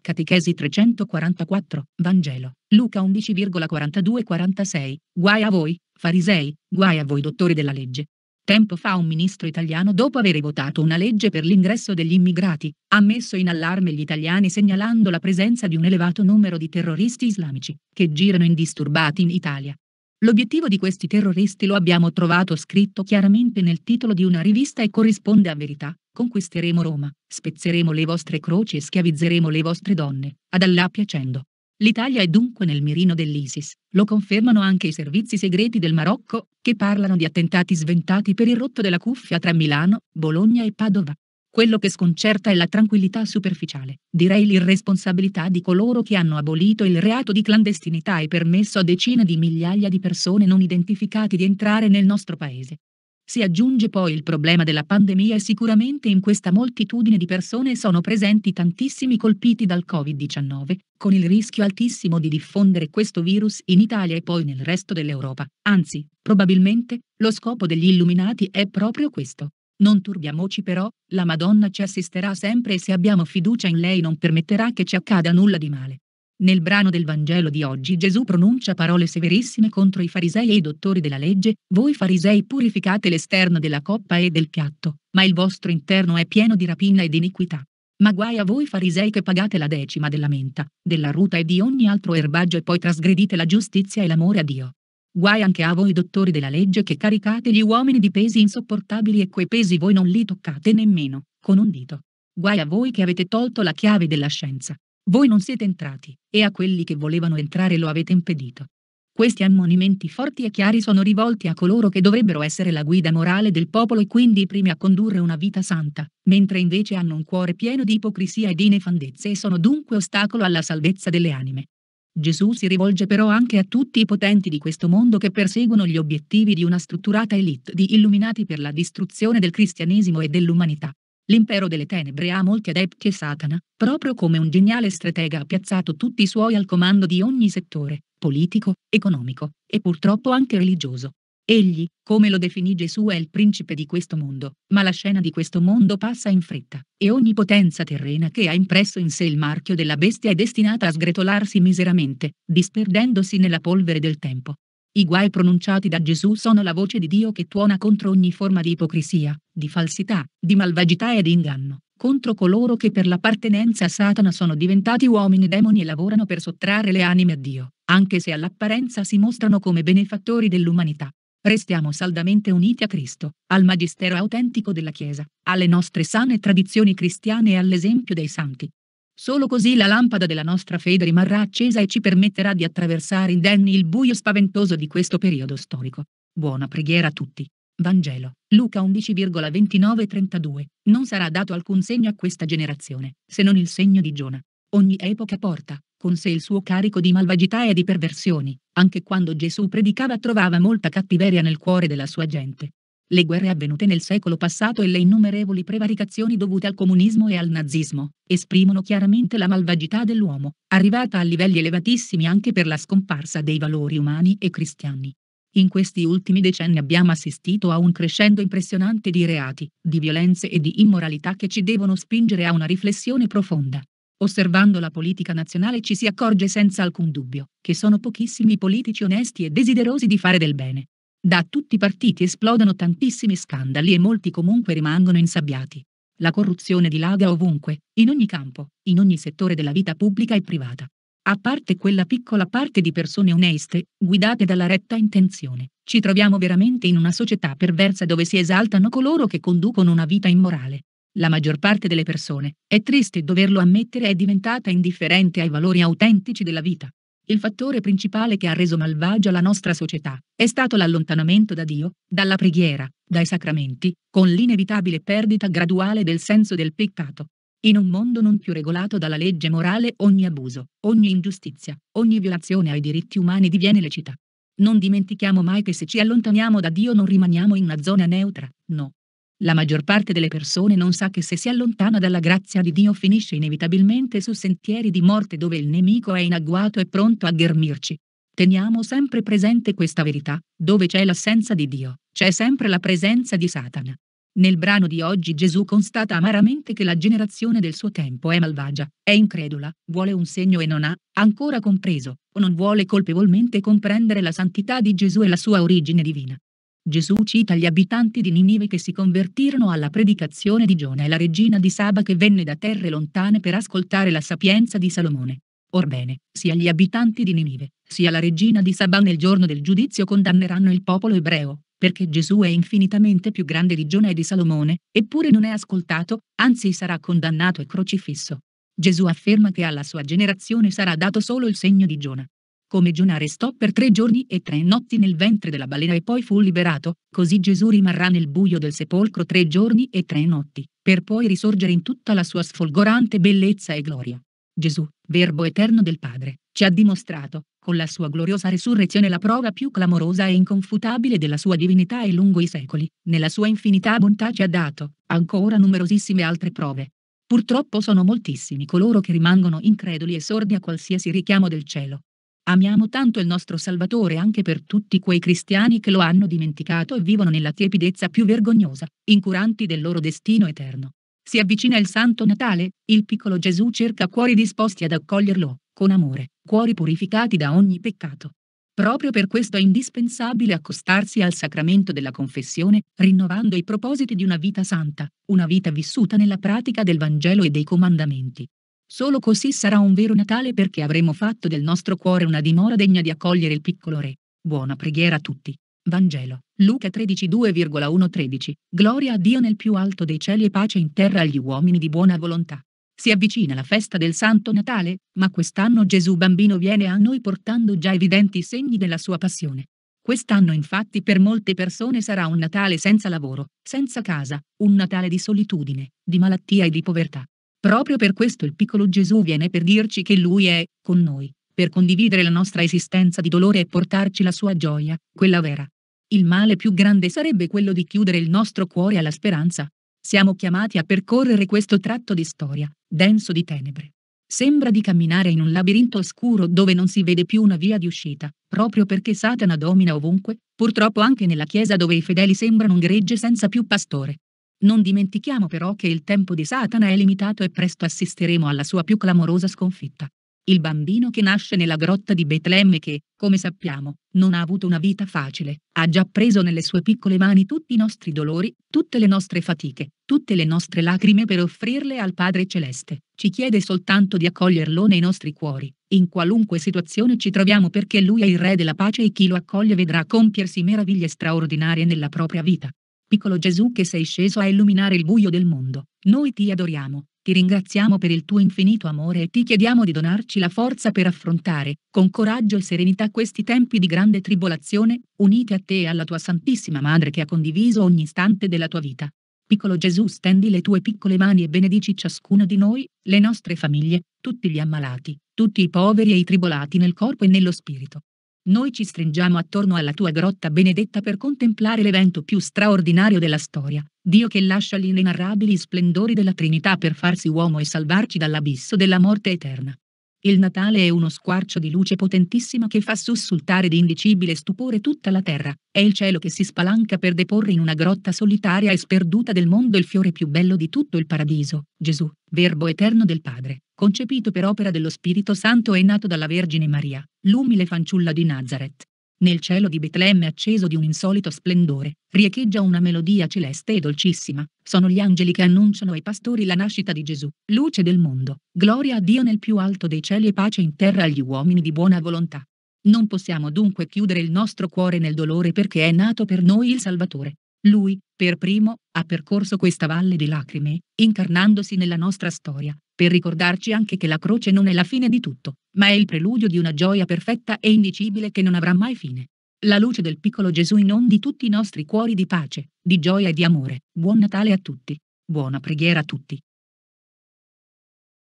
Catechesi 344, Vangelo, Luca 11,42-46, guai a voi, farisei, guai a voi dottori della legge. Tempo fa un ministro italiano dopo aver votato una legge per l'ingresso degli immigrati, ha messo in allarme gli italiani segnalando la presenza di un elevato numero di terroristi islamici, che girano indisturbati in Italia. L'obiettivo di questi terroristi lo abbiamo trovato scritto chiaramente nel titolo di una rivista e corrisponde a verità, Conquisteremo Roma, spezzeremo le vostre croci e schiavizzeremo le vostre donne, ad Allah piacendo. L'Italia è dunque nel mirino dell'ISIS, lo confermano anche i servizi segreti del Marocco, che parlano di attentati sventati per il rotto della cuffia tra Milano, Bologna e Padova. Quello che sconcerta è la tranquillità superficiale, direi l'irresponsabilità di coloro che hanno abolito il reato di clandestinità e permesso a decine di migliaia di persone non identificate di entrare nel nostro paese. Si aggiunge poi il problema della pandemia e sicuramente in questa moltitudine di persone sono presenti tantissimi colpiti dal Covid-19, con il rischio altissimo di diffondere questo virus in Italia e poi nel resto dell'Europa. Anzi, probabilmente, lo scopo degli illuminati è proprio questo. Non turbiamoci però, la Madonna ci assisterà sempre e se abbiamo fiducia in lei non permetterà che ci accada nulla di male. Nel brano del Vangelo di oggi Gesù pronuncia parole severissime contro i farisei e i dottori della legge, voi farisei purificate l'esterno della coppa e del piatto, ma il vostro interno è pieno di rapina e di iniquità. Ma guai a voi farisei che pagate la decima della menta, della ruta e di ogni altro erbaggio e poi trasgredite la giustizia e l'amore a Dio. Guai anche a voi dottori della legge che caricate gli uomini di pesi insopportabili e quei pesi voi non li toccate nemmeno, con un dito. Guai a voi che avete tolto la chiave della scienza, voi non siete entrati, e a quelli che volevano entrare lo avete impedito. Questi ammonimenti forti e chiari sono rivolti a coloro che dovrebbero essere la guida morale del popolo e quindi i primi a condurre una vita santa, mentre invece hanno un cuore pieno di ipocrisia e di nefandezze e sono dunque ostacolo alla salvezza delle anime. Gesù si rivolge però anche a tutti i potenti di questo mondo che perseguono gli obiettivi di una strutturata elite di illuminati per la distruzione del cristianesimo e dell'umanità. L'impero delle tenebre ha molti adepti e Satana, proprio come un geniale stratega ha piazzato tutti i suoi al comando di ogni settore, politico, economico e purtroppo anche religioso. Egli, come lo definì Gesù, è il principe di questo mondo, ma la scena di questo mondo passa in fretta, e ogni potenza terrena che ha impresso in sé il marchio della bestia è destinata a sgretolarsi miseramente, disperdendosi nella polvere del tempo. I guai pronunciati da Gesù sono la voce di Dio che tuona contro ogni forma di ipocrisia, di falsità, di malvagità e di inganno, contro coloro che per l'appartenenza a Satana sono diventati uomini demoni e lavorano per sottrarre le anime a Dio, anche se all'apparenza si mostrano come benefattori dell'umanità. Restiamo saldamente uniti a Cristo, al magistero autentico della Chiesa, alle nostre sane tradizioni cristiane e all'esempio dei santi. Solo così la lampada della nostra fede rimarrà accesa e ci permetterà di attraversare indenni il buio spaventoso di questo periodo storico. Buona preghiera a tutti. Vangelo, Luca 11,29-32. Non sarà dato alcun segno a questa generazione, se non il segno di Giona. Ogni epoca porta con sé il suo carico di malvagità e di perversioni, anche quando Gesù predicava trovava molta cattiveria nel cuore della sua gente le guerre avvenute nel secolo passato e le innumerevoli prevaricazioni dovute al comunismo e al nazismo, esprimono chiaramente la malvagità dell'uomo, arrivata a livelli elevatissimi anche per la scomparsa dei valori umani e cristiani. In questi ultimi decenni abbiamo assistito a un crescendo impressionante di reati, di violenze e di immoralità che ci devono spingere a una riflessione profonda. Osservando la politica nazionale ci si accorge senza alcun dubbio che sono pochissimi politici onesti e desiderosi di fare del bene da tutti i partiti esplodono tantissimi scandali e molti comunque rimangono insabbiati. La corruzione dilaga ovunque, in ogni campo, in ogni settore della vita pubblica e privata. A parte quella piccola parte di persone oneste, guidate dalla retta intenzione, ci troviamo veramente in una società perversa dove si esaltano coloro che conducono una vita immorale. La maggior parte delle persone, è triste doverlo ammettere, è diventata indifferente ai valori autentici della vita. Il fattore principale che ha reso malvagia la nostra società è stato l'allontanamento da Dio, dalla preghiera, dai sacramenti, con l'inevitabile perdita graduale del senso del peccato. In un mondo non più regolato dalla legge morale ogni abuso, ogni ingiustizia, ogni violazione ai diritti umani diviene lecita. Non dimentichiamo mai che se ci allontaniamo da Dio non rimaniamo in una zona neutra, no, la maggior parte delle persone non sa che se si allontana dalla grazia di Dio finisce inevitabilmente su sentieri di morte dove il nemico è in agguato e pronto a ghermirci. Teniamo sempre presente questa verità, dove c'è l'assenza di Dio, c'è sempre la presenza di Satana. Nel brano di oggi Gesù constata amaramente che la generazione del suo tempo è malvagia, è incredula, vuole un segno e non ha ancora compreso, o non vuole colpevolmente comprendere la santità di Gesù e la sua origine divina. Gesù cita gli abitanti di Ninive che si convertirono alla predicazione di Giona e la regina di Saba che venne da terre lontane per ascoltare la sapienza di Salomone. Orbene, sia gli abitanti di Ninive, sia la regina di Saba nel giorno del giudizio condanneranno il popolo ebreo, perché Gesù è infinitamente più grande di Giona e di Salomone, eppure non è ascoltato, anzi sarà condannato e crocifisso. Gesù afferma che alla sua generazione sarà dato solo il segno di Giona come Giona restò per tre giorni e tre notti nel ventre della balena e poi fu liberato, così Gesù rimarrà nel buio del sepolcro tre giorni e tre notti, per poi risorgere in tutta la sua sfolgorante bellezza e gloria. Gesù, Verbo eterno del Padre, ci ha dimostrato, con la sua gloriosa resurrezione la prova più clamorosa e inconfutabile della sua divinità e lungo i secoli, nella sua infinità bontà ci ha dato, ancora numerosissime altre prove. Purtroppo sono moltissimi coloro che rimangono increduli e sordi a qualsiasi richiamo del cielo, Amiamo tanto il nostro Salvatore anche per tutti quei cristiani che lo hanno dimenticato e vivono nella tiepidezza più vergognosa, incuranti del loro destino eterno. Si avvicina il Santo Natale, il piccolo Gesù cerca cuori disposti ad accoglierlo, con amore, cuori purificati da ogni peccato. Proprio per questo è indispensabile accostarsi al sacramento della confessione, rinnovando i propositi di una vita santa, una vita vissuta nella pratica del Vangelo e dei comandamenti, Solo così sarà un vero Natale perché avremo fatto del nostro cuore una dimora degna di accogliere il piccolo Re. Buona preghiera a tutti. Vangelo, Luca 13 2,113. Gloria a Dio nel più alto dei cieli e pace in terra agli uomini di buona volontà. Si avvicina la festa del Santo Natale, ma quest'anno Gesù bambino viene a noi portando già evidenti segni della sua passione. Quest'anno infatti per molte persone sarà un Natale senza lavoro, senza casa, un Natale di solitudine, di malattia e di povertà. Proprio per questo il piccolo Gesù viene per dirci che Lui è con noi, per condividere la nostra esistenza di dolore e portarci la sua gioia, quella vera. Il male più grande sarebbe quello di chiudere il nostro cuore alla speranza. Siamo chiamati a percorrere questo tratto di storia, denso di tenebre. Sembra di camminare in un labirinto oscuro dove non si vede più una via di uscita, proprio perché Satana domina ovunque, purtroppo anche nella chiesa dove i fedeli sembrano un gregge senza più pastore. Non dimentichiamo però che il tempo di Satana è limitato e presto assisteremo alla sua più clamorosa sconfitta. Il bambino che nasce nella grotta di Betlemme che, come sappiamo, non ha avuto una vita facile, ha già preso nelle sue piccole mani tutti i nostri dolori, tutte le nostre fatiche, tutte le nostre lacrime per offrirle al Padre Celeste. Ci chiede soltanto di accoglierlo nei nostri cuori, in qualunque situazione ci troviamo perché lui è il Re della pace e chi lo accoglie vedrà compiersi meraviglie straordinarie nella propria vita piccolo Gesù che sei sceso a illuminare il buio del mondo, noi ti adoriamo, ti ringraziamo per il tuo infinito amore e ti chiediamo di donarci la forza per affrontare, con coraggio e serenità, questi tempi di grande tribolazione, uniti a te e alla tua Santissima Madre che ha condiviso ogni istante della tua vita. Piccolo Gesù, stendi le tue piccole mani e benedici ciascuno di noi, le nostre famiglie, tutti gli ammalati, tutti i poveri e i tribolati nel corpo e nello spirito. Noi ci stringiamo attorno alla tua grotta benedetta per contemplare l'evento più straordinario della storia, Dio che lascia gli inenarrabili splendori della Trinità per farsi uomo e salvarci dall'abisso della morte eterna. Il Natale è uno squarcio di luce potentissima che fa sussultare di indicibile stupore tutta la terra, è il cielo che si spalanca per deporre in una grotta solitaria e sperduta del mondo il fiore più bello di tutto il paradiso, Gesù, Verbo eterno del Padre concepito per opera dello Spirito Santo e nato dalla Vergine Maria, l'umile fanciulla di Nazareth. Nel cielo di Betlemme acceso di un insolito splendore, riecheggia una melodia celeste e dolcissima, sono gli angeli che annunciano ai pastori la nascita di Gesù, luce del mondo, gloria a Dio nel più alto dei cieli e pace in terra agli uomini di buona volontà. Non possiamo dunque chiudere il nostro cuore nel dolore perché è nato per noi il Salvatore. Lui, per primo, ha percorso questa valle di lacrime, incarnandosi nella nostra storia, per ricordarci anche che la croce non è la fine di tutto, ma è il preludio di una gioia perfetta e indicibile che non avrà mai fine. La luce del piccolo Gesù inondi tutti i nostri cuori di pace, di gioia e di amore. Buon Natale a tutti. Buona preghiera a tutti.